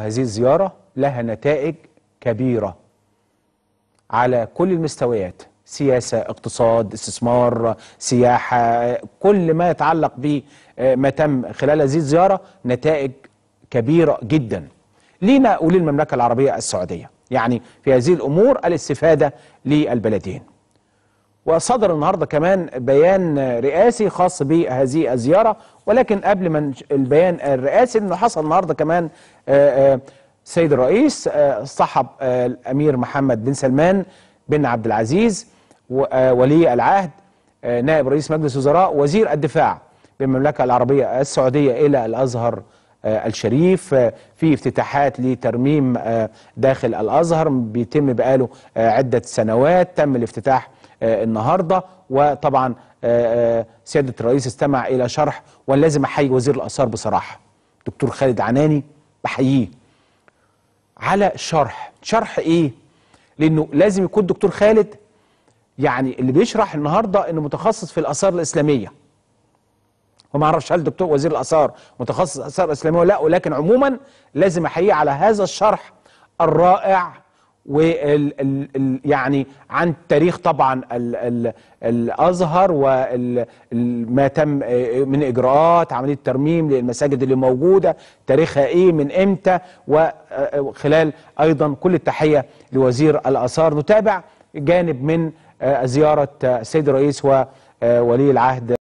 هذه الزيارة لها نتائج كبيرة على كل المستويات سياسة اقتصاد استثمار سياحة كل ما يتعلق بما آه، تم خلال هذه الزيارة نتائج كبيرة جدا لينا وللمملكة العربية السعودية يعني في هذه الأمور الاستفادة للبلدين وصدر النهارده كمان بيان رئاسي خاص بهذه الزياره ولكن قبل ما البيان الرئاسي انه حصل النهارده كمان السيد آه، آه، الرئيس آه، صحب الامير محمد بن سلمان بن عبد العزيز ولي العهد نائب رئيس مجلس وزراء وزير الدفاع بالمملكه العربيه السعوديه الى الازهر الشريف في افتتاحات لترميم داخل الازهر بيتم بقاله عده سنوات تم الافتتاح آه، النهارده وطبعا آه، آه، سياده الرئيس استمع الى شرح ولازم احيي وزير الاثار بصراحه دكتور خالد عناني بحييه على شرح شرح ايه لانه لازم يكون دكتور خالد يعني اللي بيشرح النهارده انه متخصص في الاثار الاسلاميه وما اعرفش هل دكتور وزير الاثار متخصص اثار اسلاميه ولا لا ولكن عموما لازم احييه على هذا الشرح الرائع و يعني عن تاريخ طبعا الازهر وما تم آه، من اجراءات عمليه ترميم للمساجد اللي موجوده تاريخها ايه من امتى وخلال آه، ايضا كل التحيه لوزير الاثار نتابع جانب من آه، زياره السيد الرئيس وولي العهد